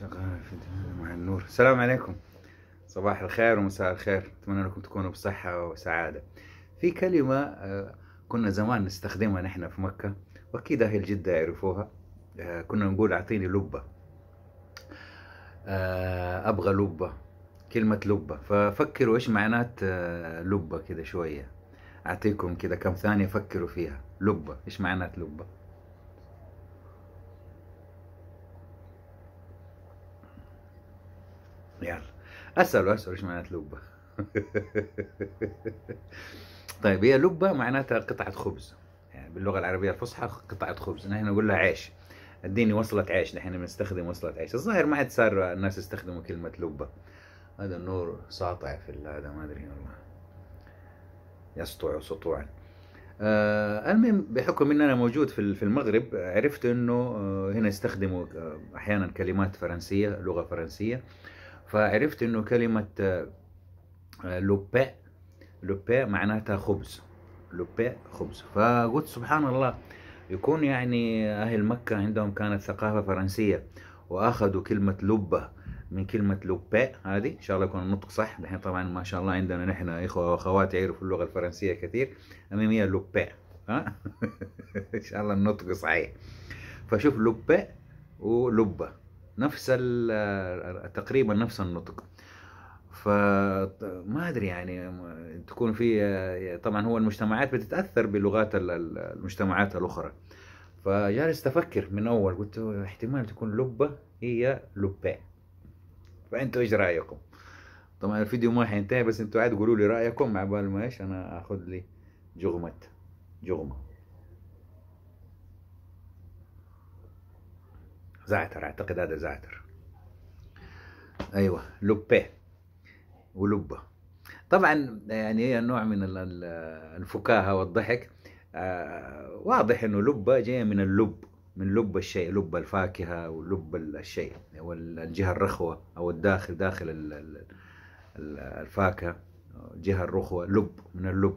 شغالة في مع النور السلام عليكم صباح الخير ومساء الخير أتمنى أنكم تكونوا بصحة وسعادة في كلمة آه، كنا زمان نستخدمها نحن في مكة وأكيد أهل جدة يعرفوها آه، كنا نقول أعطيني لبة آه، أبغى لبة كلمة لبة ففكروا إيش معنات لبة كده شوية أعطيكم كده كم ثانية فكروا فيها لبة إيش معنات لبة يلا اسال واسال ايش معنات لبه طيب هي لبه معناتها قطعه خبز يعني باللغه العربيه الفصحى قطعه خبز نحن نقول لها عيش اديني وصلة عيش نحن بنستخدم وصلة عيش الظاهر ما عاد صار الناس يستخدموا كلمة لبة هذا النور ساطع في هذا ما ادري والله يسطع سطوعا آه المهم بحكم ان انا موجود في في المغرب عرفت انه آه، هنا يستخدموا آه، احيانا كلمات فرنسيه لغه فرنسيه فعرفت انه كلمه آه، لوبي لوبي معناتها خبز لوبي خبز فقلت سبحان الله يكون يعني اهل مكه عندهم كانت ثقافه فرنسيه واخذوا كلمه لبه من كلمة لوبي هذه إن شاء الله يكون النطق صح دحين طبعا ما شاء الله عندنا نحن إخوة وأخوات يعرفوا اللغة الفرنسية كثير أمام هي لوبي ها إن شاء الله النطق صحيح فشوف لوبي ولبة نفس تقريبا نفس النطق فما ادري يعني تكون في طبعا هو المجتمعات بتتاثر بلغات المجتمعات الاخرى فجالس افكر من اول قلت احتمال تكون لبه هي لبه فانتوا ايش رايكم؟ طبعا الفيديو ما حينتهي بس انتوا عاد قولوا لي رايكم مع بال ما ايش انا اخذ لي جغمه جغمه زعتر اعتقد هذا زعتر ايوه لوبي ولبه طبعا يعني هي نوع من الفكاهه والضحك آه، واضح انه لبه جايه من اللب من لب الشيء لب الفاكهه ولب الشيء والجهه الرخوه او الداخل داخل الفاكهه جهه الرخوه لب من اللب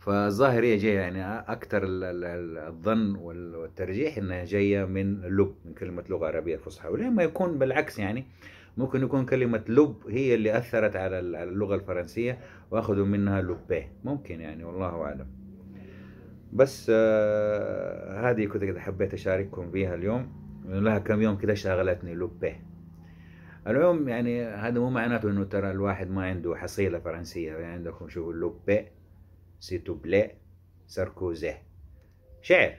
فالظاهر هي جايه يعني اكثر الظن والترجيح انها جايه من لب من كلمه لغه عربيه فصحى ولما يكون بالعكس يعني ممكن يكون كلمة لب هي اللي أثرت على اللغة الفرنسية وأخذوا منها لوبيه ممكن يعني والله أعلم بس آه هذه كنت كده حبيت أشارككم بها اليوم لها كم يوم كده شغلتني لوبيه اليوم يعني هذا مو معناته انه ترى الواحد ما عنده حصيله فرنسيه يعني عندكم شوفوا لوبي سيتوبلا ساركوزي شعر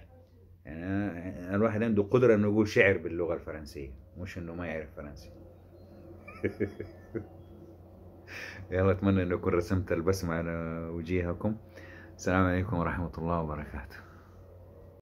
يعني الواحد عنده قدرة انه يقول شعر باللغة الفرنسية مش انه ما يعرف فرنسي يلا اتمنى انه اكون رسمت البسمة على وجيهكم السلام عليكم ورحمة الله وبركاته